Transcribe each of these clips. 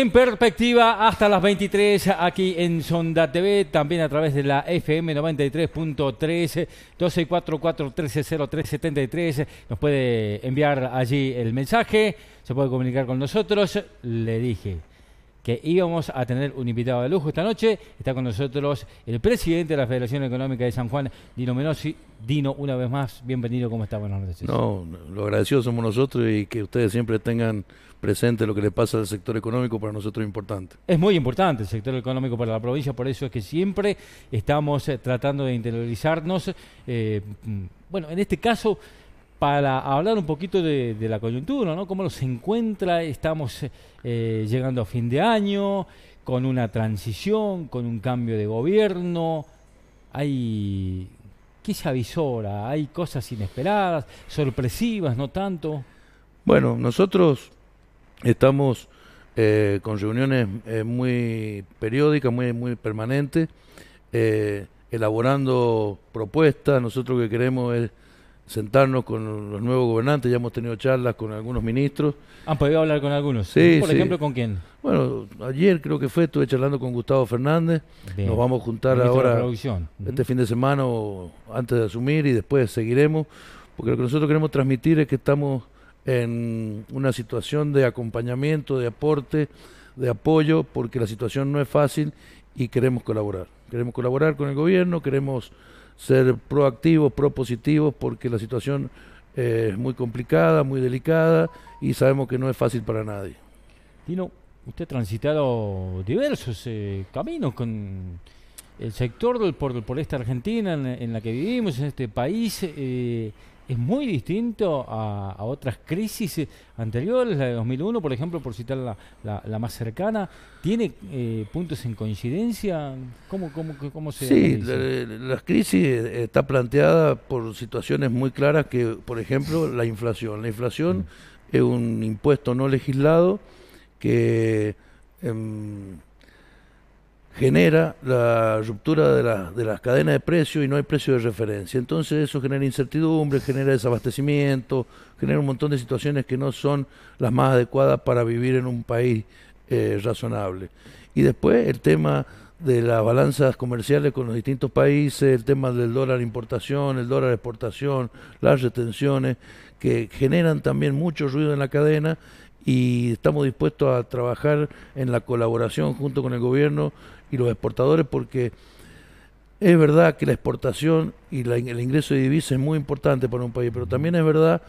En perspectiva, hasta las 23 aquí en Sonda TV, también a través de la FM 93.3, 1244-130373. Nos puede enviar allí el mensaje, se puede comunicar con nosotros. Le dije, que íbamos a tener un invitado de lujo esta noche. Está con nosotros el presidente de la Federación Económica de San Juan, Dino Menossi. Dino, una vez más, bienvenido, ¿cómo está? Buenas noches. No, lo agradecido somos nosotros y que ustedes siempre tengan presente lo que le pasa al sector económico para nosotros es importante. Es muy importante el sector económico para la provincia, por eso es que siempre estamos eh, tratando de interiorizarnos. Eh, mm, bueno, en este caso para hablar un poquito de, la coyuntura, ¿no? Cómo se encuentra, estamos eh, llegando a fin de año, con una transición, con un cambio de gobierno, hay... ¿Qué se avisora? ¿Hay cosas inesperadas, sorpresivas, no tanto? Bueno, nosotros estamos eh, con reuniones eh, muy periódicas, muy, muy permanentes, elaborando propuestas, nosotros lo que queremos es sentarnos con los nuevos gobernantes, ya hemos tenido charlas con algunos ministros. ¿Han podido hablar con algunos? Sí. ¿Por ejemplo, con quién? Bueno, ayer creo que fue, estuve charlando con Gustavo Fernández. Nos vamos a juntar ahora este fin de semana antes de asumir y después seguiremos, porque lo que nosotros queremos transmitir es que estamos en una situación de acompañamiento, de aporte, de apoyo, porque la situación no es fácil y queremos colaborar. Queremos colaborar con el gobierno, queremos ser proactivos, propositivos, porque la situación eh, es muy complicada, muy delicada y sabemos que no es fácil para nadie. Dino, usted ha transitado diversos eh, caminos con el sector del por, por esta Argentina en, la que vivimos, en este país. Eh, es muy distinto a, otras crisis anteriores, la de 2001, por ejemplo, por citar la, más cercana. ¿Tiene eh, puntos en coincidencia? ¿Cómo, cómo, cómo se.? Sí, la, crisis está planteada por situaciones muy claras que, por ejemplo, la inflación. La inflación mm. es un impuesto no legislado que. Em, genera la ruptura de, de las cadenas de precios y no hay precio de referencia. Entonces eso genera incertidumbre, genera desabastecimiento, genera un montón de situaciones que no son las más adecuadas para vivir en un país eh, razonable. Y después el tema de las balanzas comerciales con los distintos países, el tema del dólar importación, el dólar exportación, las retenciones, que generan también mucho ruido en la cadena y estamos dispuestos a trabajar en la colaboración junto con el gobierno y los exportadores porque es verdad que la exportación y el ingreso de divisas es muy importante para un país, pero también es verdad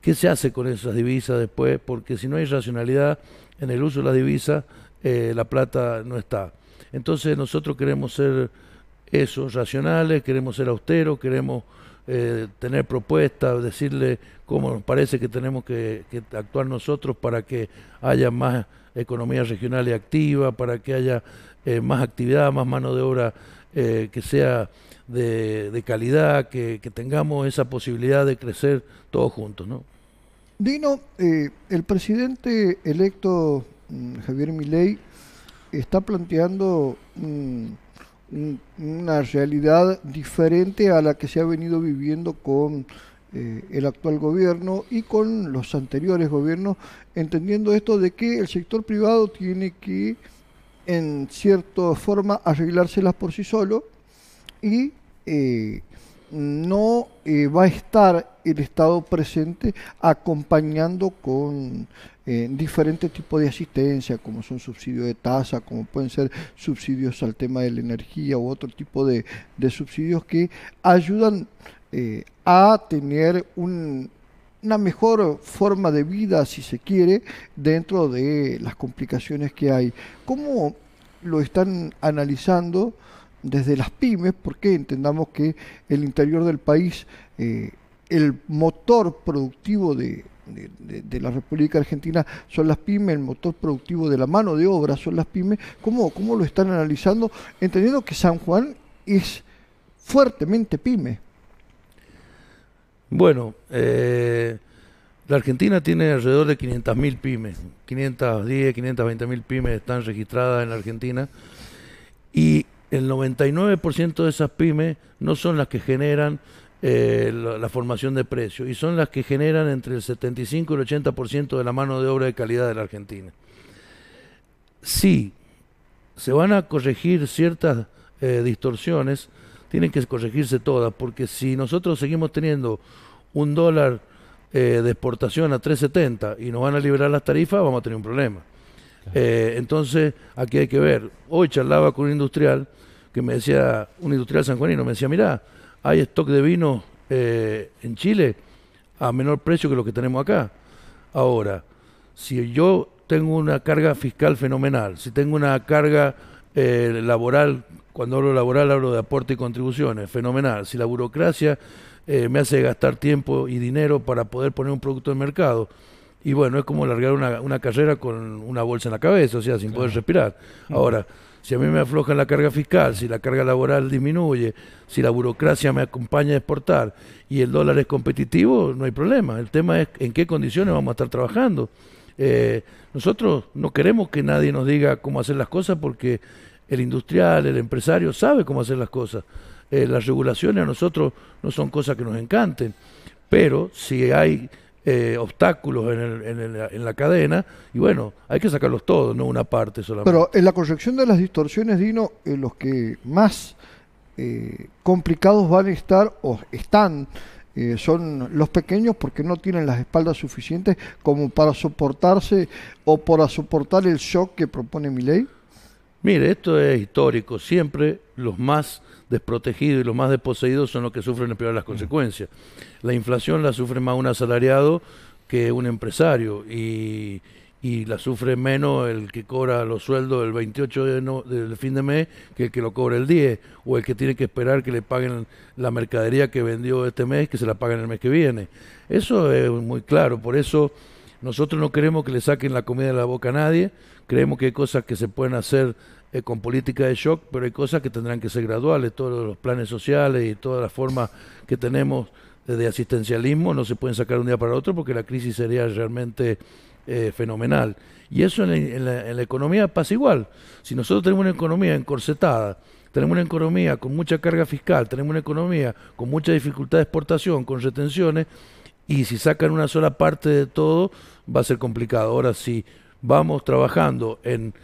que se hace con esas divisas después, porque si no hay racionalidad en el uso de las divisas, eh, la plata no está. Entonces nosotros queremos ser esos, racionales, queremos ser austeros, queremos eh, tener propuestas, decirle cómo nos parece que tenemos que, actuar nosotros para que haya más economía regional y activa, para que haya eh, más actividad, más mano de obra eh, que sea de, calidad, que, tengamos esa posibilidad de crecer todos juntos. ¿no? Dino, el presidente electo mm, Javier Milei está planteando una realidad diferente a la que se ha venido viviendo con eh, el actual gobierno y con los anteriores gobiernos, entendiendo esto de que el sector privado tiene que, en cierta forma, arreglárselas por sí solo y eh, no eh, va a estar el Estado presente acompañando con eh, diferentes tipos de asistencia, como son subsidios de tasa, como pueden ser subsidios al tema de la energía u otro tipo de, subsidios que ayudan eh, a tener una mejor forma de vida, si se quiere, dentro de las complicaciones que hay. ¿Cómo lo están analizando? desde las pymes, porque entendamos que el interior del país, eh, el motor productivo de, la República Argentina son las pymes, el motor productivo de la mano de obra son las pymes, ¿cómo, cómo lo están analizando? Entendiendo que San Juan es fuertemente pyme. Bueno, eh, la Argentina tiene alrededor de 500.000 pymes, 510, 520.000 pymes están registradas en la Argentina y el 99% de esas pymes no son las que generan eh, la, formación de precios y son las que generan entre el 75 y el 80% de la mano de obra de calidad de la Argentina. Si se van a corregir ciertas eh, distorsiones, tienen que corregirse todas, porque si nosotros seguimos teniendo un dólar eh, de exportación a 3.70 y nos van a liberar las tarifas, vamos a tener un problema. Eh, entonces, aquí hay que ver. Hoy charlaba con un industrial que me decía, un industrial sanjuanino, me decía, mira hay stock de vino eh, en Chile a menor precio que lo que tenemos acá. Ahora, si yo tengo una carga fiscal fenomenal, si tengo una carga eh, laboral, cuando hablo laboral hablo de aporte y contribuciones, fenomenal, si la burocracia me hace gastar tiempo y dinero para poder poner un producto en mercado, y bueno, es como largar una, una carrera con una bolsa en la cabeza, o sea, sin poder respirar. Ahora, si a mí me afloja la carga fiscal, si la carga laboral disminuye, si la burocracia me acompaña a exportar y el dólar es competitivo, no hay problema. El tema es en qué condiciones vamos a estar trabajando. Eh, nosotros no queremos que nadie nos diga cómo hacer las cosas porque el industrial, el empresario sabe cómo hacer las cosas. Eh, las regulaciones a nosotros no son cosas que nos encanten, pero si hay eh, obstáculos en, la cadena y bueno, hay que sacarlos todos, no una parte solamente. Pero en la corrección de las distorsiones, Dino, eh, los que más eh, complicados van a estar o están son los pequeños porque no tienen las espaldas suficientes como para soportarse o para soportar el shock que propone mi ley. Mire, esto es histórico. Siempre los más desprotegidos y los más desposeídos son los que sufren peor las consecuencias. La inflación la sufre más un asalariado que un empresario y, la sufre menos el que cobra los sueldos el 28 del fin de mes que el que lo cobra el 10 o el que tiene que esperar que le paguen la mercadería que vendió este mes que se la paguen el mes que viene. Eso es muy claro, por eso nosotros no queremos que le saquen la comida de la boca a nadie, Creemos que hay cosas que se pueden hacer eh, con política de shock, pero hay cosas que tendrán que ser graduales. Todos los planes sociales y todas las formas que tenemos de asistencialismo no se pueden sacar un día para otro porque la crisis sería realmente eh, fenomenal. Y eso en la, economía pasa igual. Si nosotros tenemos una economía encorsetada, tenemos una economía con mucha carga fiscal, tenemos una economía con mucha dificultad de exportación, con retenciones, y si sacan una sola parte de todo, va a ser complicado. Ahora, si vamos trabajando en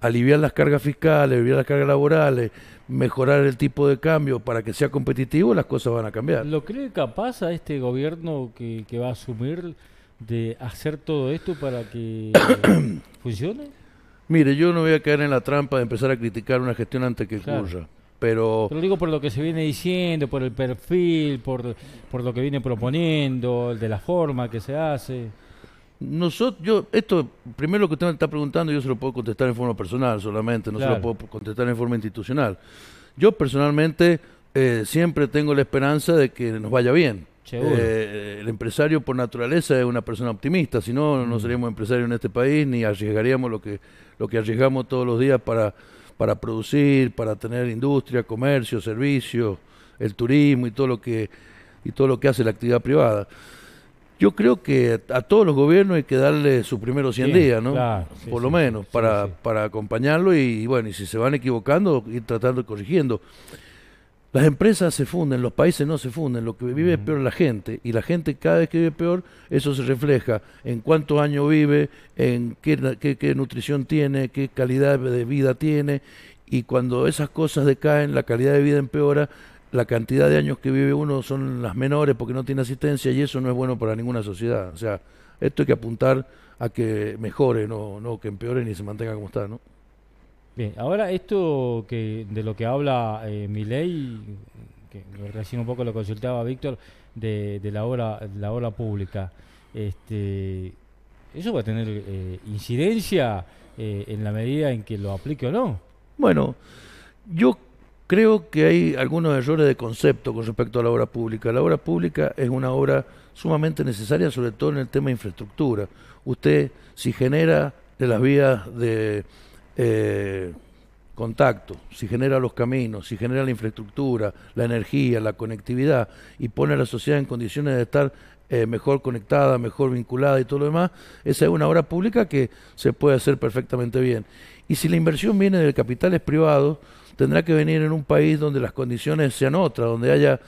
aliviar las cargas fiscales, aliviar las cargas laborales, mejorar el tipo de cambio para que sea competitivo, las cosas van a cambiar. ¿Lo cree capaz a este gobierno que, va a asumir de hacer todo esto para que funcione? Mire, yo no voy a caer en la trampa de empezar a criticar una gestión antes que ocurra. Pero, Lo digo por lo que se viene diciendo, por el perfil, por, por lo que viene proponiendo, de la forma que se hace. Nosotros, yo, esto, primero lo que usted me está preguntando, yo se lo puedo contestar en forma personal solamente, no se lo puedo contestar en forma institucional. Yo personalmente eh, siempre tengo la esperanza de que nos vaya bien. Eh, el empresario por naturaleza es una persona optimista, si no, no mm. seríamos empresarios en este país ni arriesgaríamos lo que, lo que arriesgamos todos los días para, para producir, para tener industria, comercio, servicios, el turismo y todo lo que, y todo lo que hace la actividad privada. Yo creo que a todos los gobiernos hay que darle su primeros 100 días, ¿no? Por lo menos, para, para acompañarlo y, bueno, y si se van equivocando, ir tratando de corrigiendo. Las empresas se funden, los países no se funden, lo que vive peor la gente, y la gente cada vez que vive peor, eso se refleja en cuántos años vive, en qué, qué nutrición tiene, qué calidad de vida tiene, y cuando esas cosas decaen, la calidad de vida empeora, la cantidad de años que vive uno son las menores porque no tiene asistencia y eso no es bueno para ninguna sociedad. O sea, esto hay que apuntar a que mejore, no, no que empeore ni se mantenga como está, ¿no? Bien, ahora esto que de lo que habla eh, ley que recién un poco lo consultaba Víctor, de, la obra, la obra pública, este, eso va a tener eh, incidencia eh, en la medida en que lo aplique o no. Bueno, yo Creo que hay algunos errores de concepto con respecto a la obra pública. La obra pública es una obra sumamente necesaria, sobre todo en el tema de infraestructura. Usted, si genera de las vías de eh, contacto, si genera los caminos, si genera la infraestructura, la energía, la conectividad y pone a la sociedad en condiciones de estar eh, mejor conectada, mejor vinculada y todo lo demás, esa es una obra pública que se puede hacer perfectamente bien. Y si la inversión viene de capitales privados, tendrá que venir en un país donde las condiciones sean otras, donde haya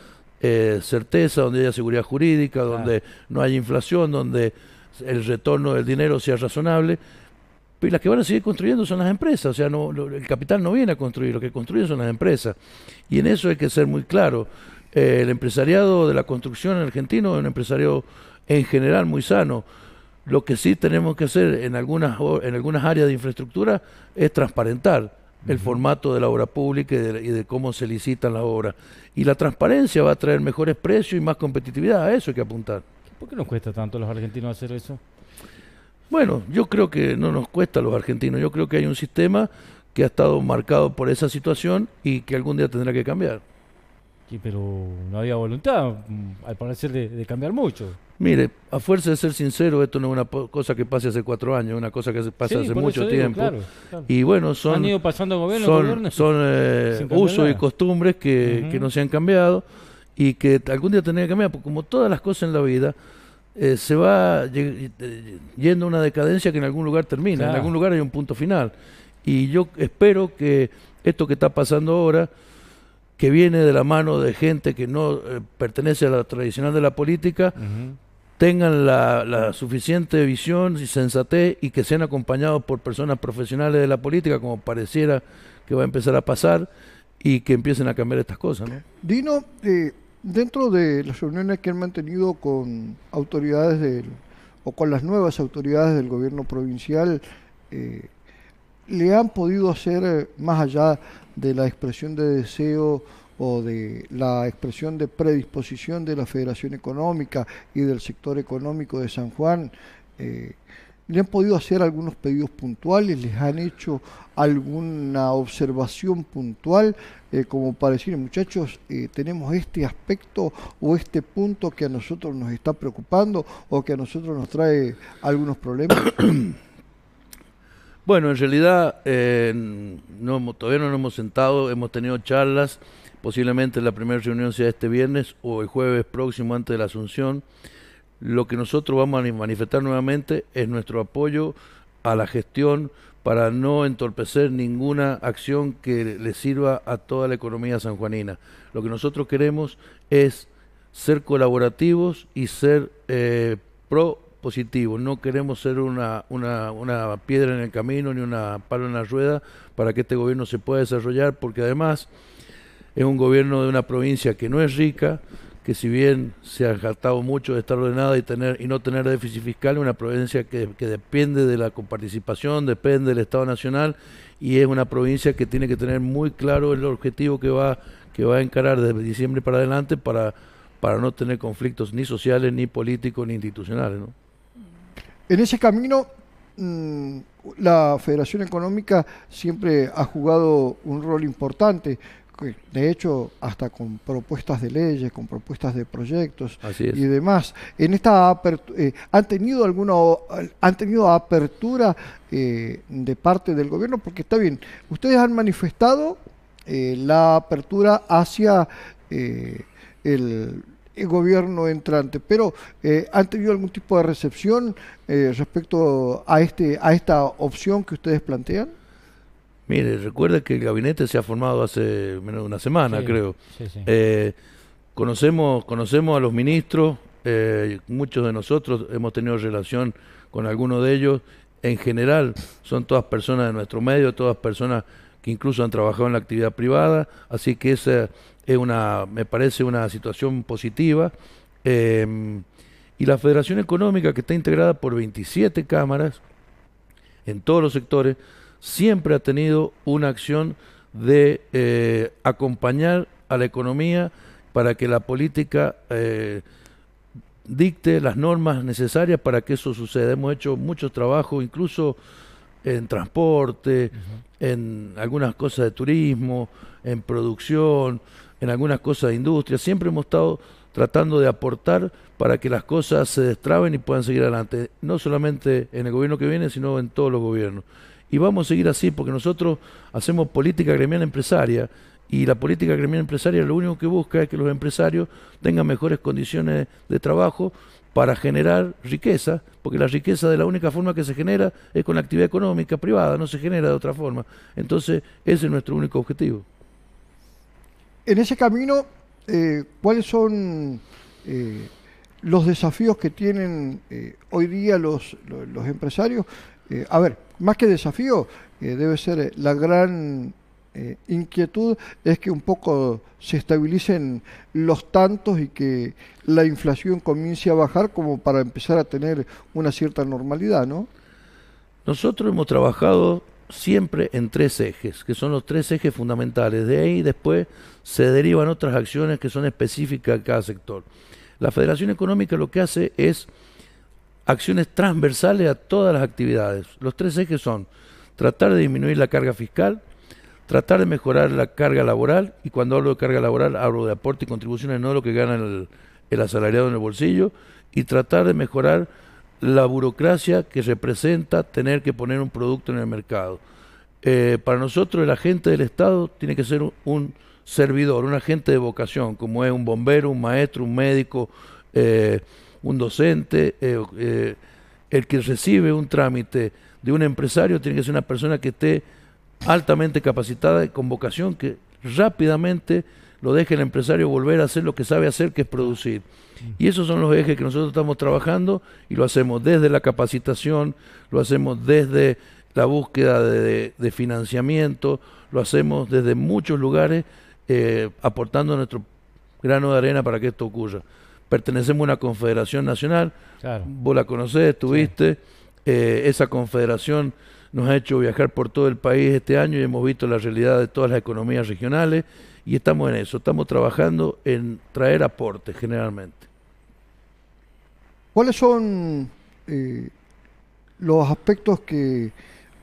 eh, certeza, donde haya seguridad jurídica, donde no haya inflación, donde el retorno del dinero sea razonable. Y las que van a seguir construyendo son las empresas, o sea, no, el capital no viene a construir, lo que construyen son las empresas. Y en eso hay que ser muy claro. Eh, el empresariado de la construcción en argentino es un empresario en general muy sano. Lo que sí tenemos que hacer en algunas, en algunas áreas de infraestructura es transparentar el formato de la obra pública y de, cómo se licitan las obras. Y la transparencia va a traer mejores precios y más competitividad, a eso hay que apuntar. ¿Por qué nos cuesta tanto a los argentinos hacer eso? Bueno, yo creo que no nos cuesta a los argentinos, yo creo que hay un sistema que ha estado marcado por esa situación y que algún día tendrá que cambiar pero no había voluntad, mm, al parecer, de, cambiar mucho. Mire, a fuerza de ser sincero, esto no es una cosa que pase hace cuatro años, es una cosa que pasa hace mucho tiempo. Y bueno, son, ido pasando son, eh, usos y costumbres que, no se han cambiado y que algún día tendrían que cambiar, porque como todas las cosas en la vida, eh, se va eh, yendo a una decadencia que en algún lugar termina, en algún lugar hay un punto final. Y yo espero que esto que está pasando ahora que viene de la mano de gente que no eh, pertenece a la tradicional de la política, tengan la, suficiente visión y sensatez y que sean acompañados por personas profesionales de la política, como pareciera que va a empezar a pasar, y que empiecen a cambiar estas cosas. ¿no? Dino, eh, dentro de las reuniones que han mantenido con autoridades del, o con las nuevas autoridades del gobierno provincial, eh, ¿le han podido hacer, más allá de la expresión de deseo o de la expresión de predisposición de la Federación Económica y del sector económico de San Juan. Eh, le han podido hacer algunos pedidos puntuales, les han hecho alguna observación puntual, eh, como para decir, muchachos, eh, tenemos este aspecto o este punto que a nosotros nos está preocupando o que a nosotros nos trae algunos problemas. Bueno, en realidad eh, todavía no nos hemos sentado, hemos tenido charlas, posiblemente la primera reunión sea este viernes o el jueves próximo antes de la Asunción. Lo que nosotros vamos a manifestar nuevamente es nuestro apoyo a la gestión para no entorpecer ninguna acción que le sirva a toda la economía sanjuanina. Lo que nosotros queremos es ser colaborativos y ser eh, pro positivo. No queremos ser una, una, piedra en el camino ni una palo en la rueda para que este gobierno se pueda desarrollar, porque además es un gobierno de una provincia que no es rica, que si bien se ha jactado mucho de estar ordenada y tener y no tener déficit fiscal, una provincia que, depende de la comparticipación, depende del Estado Nacional y es una provincia que tiene que tener muy claro el objetivo que va que va a encarar desde diciembre para adelante para para no tener conflictos ni sociales, ni políticos, ni institucionales. En ese camino, mm, la Federación Económica siempre ha jugado un rol importante. De hecho, hasta con propuestas de leyes, con propuestas de proyectos y demás. En esta eh, han tenido alguna han tenido apertura eh, de parte del gobierno, porque está bien. Ustedes han manifestado eh, la apertura hacia el el gobierno entrante. Pero eh, ¿han tenido algún tipo de recepción eh, respecto a, este, a esta opción que ustedes plantean? Mire, recuerde que el gabinete se ha formado hace menos de una semana, creo. Eh, conocemos, conocemos a los ministros, muchos de nosotros hemos tenido relación con algunos de ellos. En general, son todas personas de nuestro medio, todas personas incluso han trabajado en la actividad privada, así que esa es eh, una, me parece una situación positiva. Em, y la Federación Económica, que está integrada por 27 cámaras en todos los sectores, siempre ha tenido una acción de eh, acompañar a la economía para que la política eh, dicte las normas necesarias para que eso suceda. Hemos hecho mucho trabajo, incluso en transporte, en algunas cosas de turismo, en producción, en algunas cosas de industria. Siempre hemos estado tratando de aportar para que las cosas se destraben y puedan seguir adelante, no solamente en el gobierno que viene, sino en todos los gobiernos. Y vamos a seguir así porque nosotros hacemos política gremial empresaria y la política gremial empresaria lo único que busca es que los empresarios tengan mejores condiciones de trabajo para generar riqueza, porque la riqueza de la única forma que se genera es con la actividad económica privada, no se genera de otra forma. Entonces, ese es nuestro único objetivo. En ese camino, eh, ¿cuáles son eh, los desafíos que tienen eh, hoy día los empresarios? a ver, más que desafío, debe ser la gran eh, inquietud es que un poco se estabilicen los tantos y que la inflación comience a bajar como para empezar a tener una cierta normalidad, ¿no? Nosotros hemos trabajado siempre en tres ejes, que son los tres ejes fundamentales. De ahí después se derivan otras acciones que son específicas a cada sector. La Federación Económica lo que hace es acciones transversales a todas las actividades. Los tres ejes son tratar de disminuir la carga fiscal, tratar de mejorar la carga laboral, y cuando hablo de carga laboral hablo de aporte y contribuciones, no lo que gana el, asalariado en el bolsillo, y tratar de mejorar la burocracia que representa tener que poner un producto en el mercado. Eh, para nosotros el agente del Estado tiene que ser un, servidor, un agente de vocación, como es un bombero, un maestro, un médico, eh, un docente. Eh, el que recibe un trámite de un empresario tiene que ser una persona que esté altamente capacitada y con vocación que rápidamente lo deje el empresario volver a hacer lo que sabe hacer, que es producir. Y esos son los ejes que nosotros estamos trabajando y lo hacemos desde la capacitación, lo hacemos desde la búsqueda de, financiamiento, lo hacemos desde muchos lugares eh, aportando nuestro grano de arena para que esto ocurra. Pertenecemos a una confederación nacional, vos la conocés, estuviste, eh, esa confederación nos ha hecho viajar por todo el país este año y hemos visto la realidad de todas las economías regionales y estamos en eso, estamos trabajando en traer aportes generalmente. ¿Cuáles son eh, los aspectos que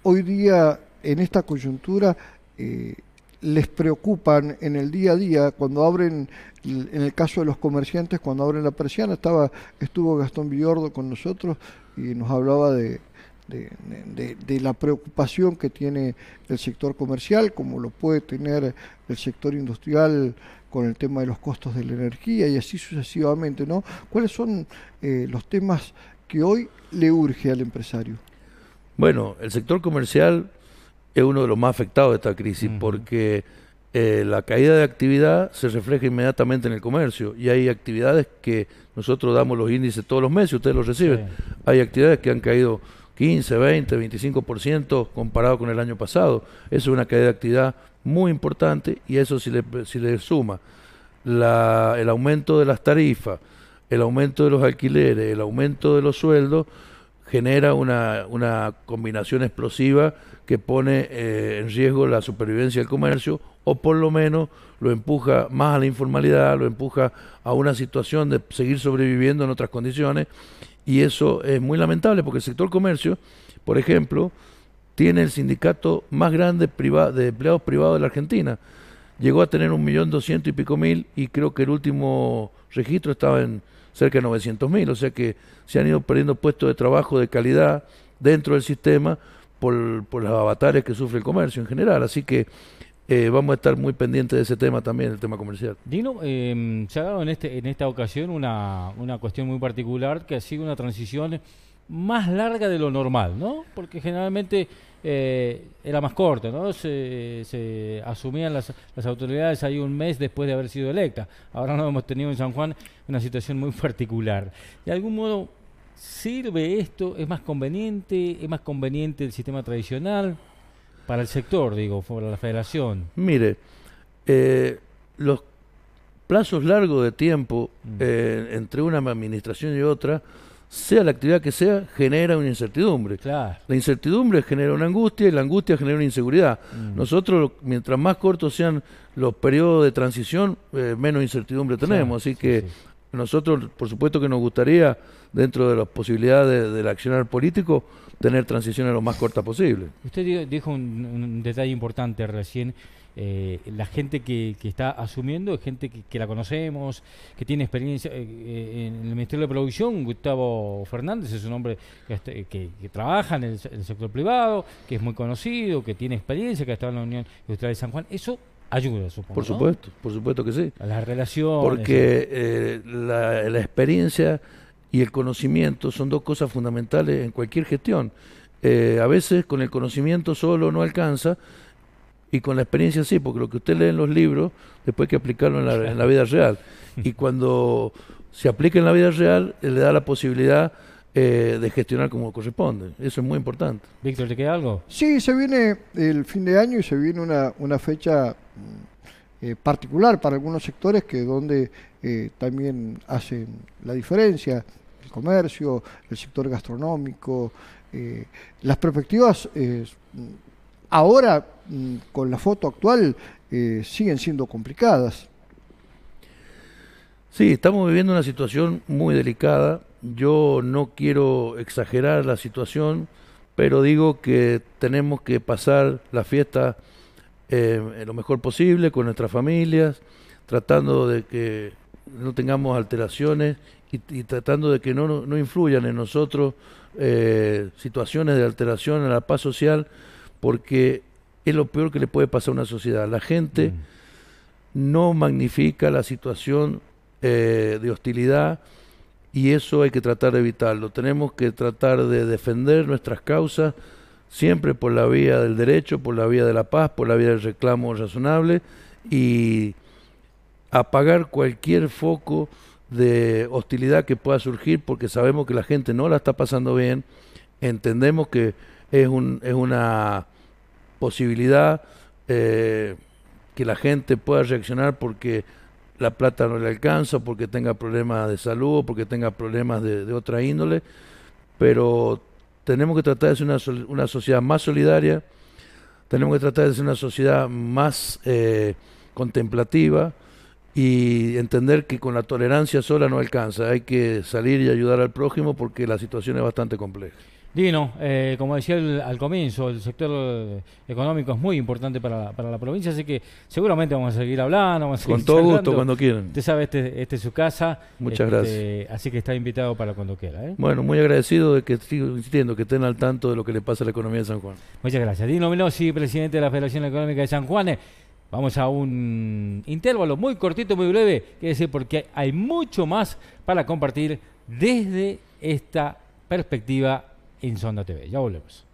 hoy día en esta coyuntura eh, les preocupan en el día a día cuando abren, en el caso de los comerciantes, cuando abren la persiana? Estaba, estuvo Gastón Villordo con nosotros y nos hablaba de, de, la preocupación que tiene el sector comercial, como lo puede tener el sector industrial con el tema de los costos de la energía y así sucesivamente, ¿no? ¿Cuáles son eh, los temas que hoy le urge al empresario? Bueno, el sector comercial es uno de los más afectados de esta crisis porque eh, la caída de actividad se refleja inmediatamente en el comercio y hay actividades que nosotros damos los índices todos los meses, ustedes los reciben, hay actividades que han caído 15, 20, 25% comparado con el año pasado. Eso es una caída de actividad muy importante y eso si le, suma el aumento de las tarifas, el aumento de los alquileres, el aumento de los sueldos, genera una, una combinación explosiva que pone eh, en riesgo la supervivencia del comercio o por lo menos lo empuja más a la informalidad, lo empuja a una situación de seguir sobreviviendo en otras condiciones y eso es muy lamentable porque el sector comercio, por ejemplo, tiene el sindicato más grande de empleados privados de la Argentina. Llegó a tener un millón doscientos y pico mil y creo que el último registro estaba en cerca de 900.000 mil. O sea que se han ido perdiendo puestos de trabajo de calidad dentro del sistema por, por los avatares que sufre el comercio en general. Así que eh, vamos a estar muy pendientes de ese tema también, el tema comercial. Dino, em, se ha dado en, este, en esta ocasión una, una cuestión muy particular que ha sido una transición más larga de lo normal, ¿no? Porque generalmente eh, era más corta, ¿no? Se, se asumían las, las, autoridades ahí un mes después de haber sido electa. Ahora no hemos tenido en San Juan una situación muy particular. De algún modo, ¿sirve esto? ¿Es más conveniente? ¿Es más conveniente el sistema tradicional? Para el sector, digo, para la federación. Mire, eh, los plazos largos de tiempo mm. eh, entre una administración y otra, sea la actividad que sea, genera una incertidumbre. La incertidumbre genera una angustia y la angustia genera una inseguridad. Mm. Nosotros, mientras más cortos sean los periodos de transición, eh, menos incertidumbre tenemos. Así que nosotros, por supuesto que nos gustaría, dentro de las posibilidades del accionar político, tener transiciones lo más corta posible. Usted dijo un, detalle importante recién. Eh, la gente que, que, está asumiendo, gente que, la conocemos, que tiene experiencia eh, eh, en el Ministerio de Producción, Gustavo Fernández es un hombre que, trabaja en el, sector privado, que es muy conocido, que tiene experiencia, que ha estado en la Unión Industrial de San Juan. Eso ayuda, supongo. Por supuesto, por supuesto que sí. A las relaciones. Porque la experiencia y el conocimiento son dos cosas fundamentales en cualquier gestión. Eh, a veces con el conocimiento solo no alcanza y con la experiencia sí, porque lo que usted lee en los libros, después hay que aplicarlo en la, vida real. Y cuando se aplica en la vida real, eh, le da la posibilidad eh, de gestionar como corresponde. Eso es muy importante. Víctor, ¿te queda algo? Sí, se viene el fin de año y se viene una, una fecha mm, eh, particular para algunos sectores que donde eh, también hacen la diferencia, el comercio, el sector gastronómico, eh, las perspectivas ahora mm, con la foto actual siguen siendo complicadas. Sí, estamos viviendo una situación muy delicada. Yo no quiero exagerar la situación, pero digo que tenemos que pasar la fiesta eh, lo mejor posible con nuestras familias, tratando de que no tengamos alteraciones y, tratando de que no, no influyan en nosotros eh, situaciones de alteración en la paz social, porque es lo peor que le puede pasar a una sociedad. La gente no magnifica la situación eh, de hostilidad y eso hay que tratar de evitarlo. Tenemos que tratar de defender nuestras causas siempre por la vía del derecho, por la vía de la paz, por la vía del reclamo razonable y apagar cualquier foco de hostilidad que pueda surgir porque sabemos que la gente no la está pasando bien, entendemos que es, un, es una posibilidad eh, que la gente pueda reaccionar porque la plata no le alcanza, porque tenga problemas de salud, porque tenga problemas de, de otra índole, pero tenemos que tratar de ser una, sociedad más solidaria, tenemos que tratar de ser una sociedad más eh, contemplativa y entender que con la tolerancia sola no alcanza, hay que salir y ayudar al prójimo porque la situación es bastante compleja. Dino, eh, como decía al comienzo, el sector económico es muy importante para, la provincia, así que seguramente vamos a seguir hablando. Vamos a seguir Con todo gusto, cuando quieran. Usted sabe, este, este es su casa. Muchas este, gracias. Así que está invitado para cuando quiera. ¿eh? Bueno, muy agradecido de que sigo insistiendo, que estén al tanto de lo que le pasa a la economía de San Juan. Muchas gracias. Dino Melosi, presidente de la Federación Económica de San Juan. Vamos a un intervalo muy cortito, muy breve, que decir, porque hay mucho más para compartir desde esta perspectiva en TV. Ya volvemos.